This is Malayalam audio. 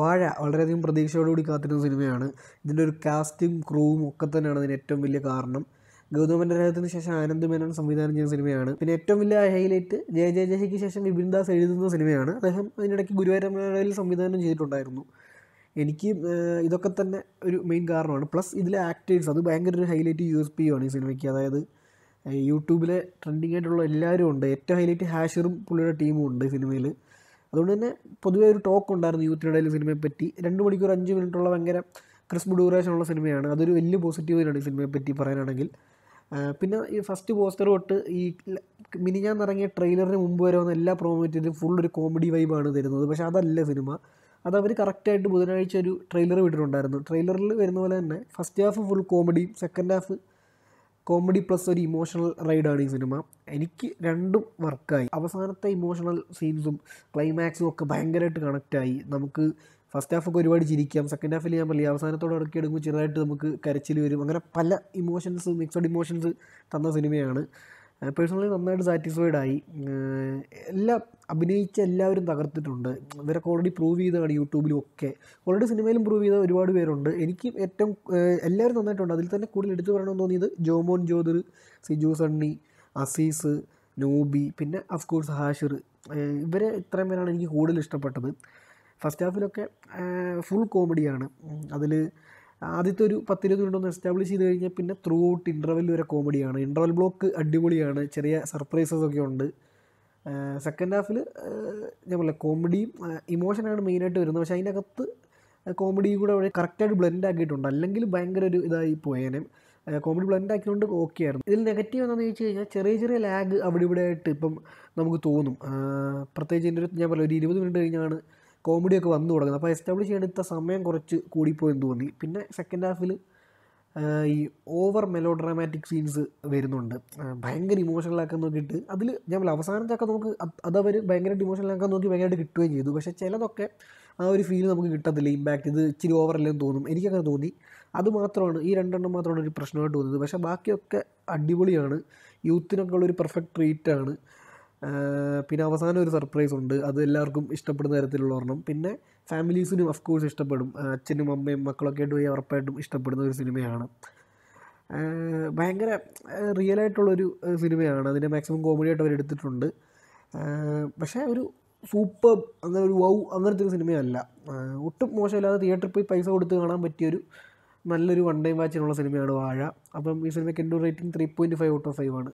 വാഴ വളരെയധികം പ്രതീക്ഷയോടുകൂടി കാത്തിരുന്ന സിനിമയാണ് ഇതിൻ്റെ ഒരു കാസ്റ്റും ക്രൂവും ഒക്കെ തന്നെയാണ് അതിന് ഏറ്റവും വലിയ കാരണം ഗൗതമൻ്റെ രാജ്യത്തിന് ശേഷം ആനന്ദ് മേനോൻ സംവിധാനം ചെയ്യുന്ന സിനിമയാണ് പിന്നെ ഏറ്റവും വലിയ ഹൈലൈറ്റ് ജയ ജയ ജയ്ക്ക് ശേഷം വിപിൻ ദാസ് എഴുതുന്ന സിനിമയാണ് അദ്ദേഹം അതിനിടയ്ക്ക് ഗുരുവായൂരമ്മയിൽ സംവിധാനം ചെയ്തിട്ടുണ്ടായിരുന്നു എനിക്ക് ഇതൊക്കെ തന്നെ ഒരു മെയിൻ കാരണമാണ് പ്ലസ് ഇതിലെ ആക്ടേഴ്സ് അത് ഭയങ്കര ഒരു ഹൈലൈറ്റ് യു എസ് പി ആണ് ഈ സിനിമയ്ക്ക് അതായത് യൂട്യൂബിലെ ട്രെൻഡിങ് ആയിട്ടുള്ള എല്ലാവരും ഉണ്ട് ഏറ്റവും ഹൈലൈറ്റ് ഹാഷറും പുള്ളിയുടെ ടീമും ഉണ്ട് സിനിമയിൽ അതുകൊണ്ട് തന്നെ പൊതുവേ ഒരു ടോക്ക് ഉണ്ടായിരുന്നു യൂത്തിനിടയിൽ സിനിമയെ പറ്റി രണ്ട് മണിക്കൂർ അഞ്ച് മിനിറ്റുള്ള ഭയങ്കര ക്രിസ്പ് ഉള്ള സിനിമയാണ് അതൊരു വലിയ പോസിറ്റീവ് തന്നെയാണ് ഈ സിനിമയെ പറ്റി പറയാനാണെങ്കിൽ പിന്നെ ഈ ഫസ്റ്റ് പോസ്റ്റർ തൊട്ട് ഈ ഇറങ്ങിയ ട്രെയിലറിന് മുമ്പ് വരെ വന്ന എല്ലാ പ്രോമേറ്റിലും ഫുൾ ഒരു കോമഡി വൈബാണ് തരുന്നത് പക്ഷേ അതല്ല സിനിമ അത് അവർ കറക്റ്റായിട്ട് ബുധനാഴ്ച ഒരു ട്രെയിലർ വിട്ടിട്ടുണ്ടായിരുന്നു ട്രെയിലറിൽ വരുന്ന പോലെ തന്നെ ഫസ്റ്റ് ഹാഫ് ഫുൾ കോമഡിയും സെക്കൻഡ് ഹാഫ് കോമഡി പ്ലസ് ഒരു ഇമോഷണൽ റൈഡാണ് ഈ സിനിമ എനിക്ക് രണ്ടും വർക്കായി അവസാനത്തെ ഇമോഷണൽ സീൻസും ക്ലൈമാക്സും ഒക്കെ ഭയങ്കരമായിട്ട് കണക്റ്റായി നമുക്ക് ഫസ്റ്റ് ഹാഫൊക്കെ ഒരുപാട് ചിരിക്കാം സെക്കൻഡ് ഹാഫിൽ ഞാൻ പറയില്ല അവസാനത്തോടെ ഇടയ്ക്ക് എടുക്കുമ്പോൾ ചെറുതായിട്ട് നമുക്ക് കരച്ചിൽ വരും അങ്ങനെ പല ഇമോഷൻസ് മിക്സഡ് ഇമോഷൻസ് തന്ന സിനിമയാണ് പേഴ്സണലി നന്നായിട്ട് സാറ്റിസ്ഫൈഡ് ആയി എല്ലാ അഭിനയിച്ച എല്ലാവരും തകർത്തിട്ടുണ്ട് ഇവരൊക്കെ ഓൾറെഡി പ്രൂവ് ചെയ്തതാണ് യൂട്യൂബിലും ഒക്കെ ഓൾറെഡി സിനിമയിലും പ്രൂവ് ചെയ്ത ഒരുപാട് പേരുണ്ട് എനിക്ക് ഏറ്റവും എല്ലാവരും നന്നായിട്ടുണ്ട് അതിൽ തന്നെ കൂടുതൽ എടുത്തു പറയണമെന്ന് തോന്നിയത് ജോമോൻ ജ്യോതിർ സിജു സണ്ണി അസീസ് നൂബി പിന്നെ അഫ്കോഴ്സ് ഹാഷിർ ഇവരെ ഇത്രയും പേരാണ് എനിക്ക് കൂടുതൽ ഇഷ്ടപ്പെട്ടത് ഫസ്റ്റ് ഹാഫിലൊക്കെ ഫുൾ കോമഡിയാണ് അതിൽ ആദ്യത്തെ ഒരു പത്തിരുപത് മിനിറ്റ് ഒന്ന് എസ്റ്റാബ്ലിഷ് ചെയ്ത് കഴിഞ്ഞാൽ പിന്നെ ത്രൂ ഔട്ട് ഇൻ്റർവെൽ വരെ കോമഡിയാണ് ഇൻ്റർവെൽ ബ്ലോക്ക് അടിപൊളിയാണ് ചെറിയ സർപ്രൈസസ് ഒക്കെ ഉണ്ട് സെക്കൻഡ് ഹാഫിൽ ഞാൻ പറയാം കോമഡിയും ഇമോഷനാണ് മെയിനായിട്ട് വരുന്നത് പക്ഷേ അതിനകത്ത് കോമഡിയും കൂടെ അവിടെ കറക്റ്റായിട്ട് ബ്ലെൻഡ് ആക്കിയിട്ടുണ്ട് അല്ലെങ്കിൽ ഭയങ്കര ഒരു ഇതായി പോയേനെ കോമഡി ബ്ലെൻഡ് ആക്കിയതുകൊണ്ട് ഓക്കെ ആയിരുന്നു ഇതിൽ നെഗറ്റീവ് എന്താണെന്ന് ചോദിച്ചു കഴിഞ്ഞാൽ ചെറിയ ചെറിയ ലാഗ് അവിടെ ഇവിടെ ആയിട്ട് ഇപ്പം നമുക്ക് തോന്നും പ്രത്യേകിച്ച് എൻ്റെ ഒരു ഞാൻ പറയാം ഒരു ഇരുപത് മിനിറ്റ് കഴിഞ്ഞാണ് കോമഡിയൊക്കെ വന്നു തുടങ്ങുന്നത് അപ്പോൾ എസ്റ്റാബ്ലിഷ് ചെയ്യാൻ സമയം കുറച്ച് കൂടിപ്പോയെന്ന് തോന്നി പിന്നെ സെക്കൻഡ് ഹാഫിൽ ഈ ഓവർ മെലോ ഡ്രാമാറ്റിക് സീൻസ് വരുന്നുണ്ട് ഭയങ്കര ഇമോഷണലാക്കാൻ നോക്കിയിട്ട് അതിൽ ഞാൻ അവസാനത്തൊക്കെ നമുക്ക് അതവർ ഭയങ്കരമായിട്ട് ഇമോഷണലാക്കാൻ നോക്കി ഭയങ്കരമായിട്ട് കിട്ടുകയും ചെയ്തു പക്ഷേ ചിലതൊക്കെ ആ ഒരു ഫീൽ നമുക്ക് കിട്ടത്തില്ല ഇമ്പാക്റ്റ് ഇത് ഇച്ചിരി എന്ന് തോന്നും എനിക്കങ്ങനെ തോന്നി അത് മാത്രമാണ് ഈ രണ്ടെണ്ണം മാത്രമാണ് ഒരു പ്രശ്നമായിട്ട് തോന്നുന്നത് പക്ഷേ ബാക്കിയൊക്കെ അടിപൊളിയാണ് യൂത്തിനൊക്കെ ഉള്ളൊരു പെർഫെക്റ്റ് ട്രീറ്റാണ് പിന്നെ അവസാനം ഒരു സർപ്രൈസ് ഉണ്ട് അത് എല്ലാവർക്കും ഇഷ്ടപ്പെടുന്ന തരത്തിലുള്ള ഒരെണ്ണം പിന്നെ ഫാമിലീസിനും അഫ് കോഴ്സ് ഇഷ്ടപ്പെടും അച്ഛനും അമ്മയും മക്കളൊക്കെ ആയിട്ട് പോയി ഉറപ്പായിട്ടും ഇഷ്ടപ്പെടുന്ന ഒരു സിനിമയാണ് ഭയങ്കര റിയൽ ആയിട്ടുള്ളൊരു സിനിമയാണ് അതിനെ മാക്സിമം കോമഡി ആയിട്ട് എടുത്തിട്ടുണ്ട് പക്ഷേ ഒരു സൂപ്പർ അങ്ങനെ ഒരു വൗ അങ്ങനത്തെ ഒരു സിനിമയല്ല ഒട്ടും മോശമില്ലാതെ തിയേറ്ററിൽ പോയി പൈസ കൊടുത്ത് കാണാൻ പറ്റിയൊരു നല്ലൊരു വൺ ടൈം വാച്ചിനുള്ള സിനിമയാണ് വാഴ അപ്പം ഈ സിനിമയ്ക്ക് എൻ്റെ rating three point five out of five ആണ്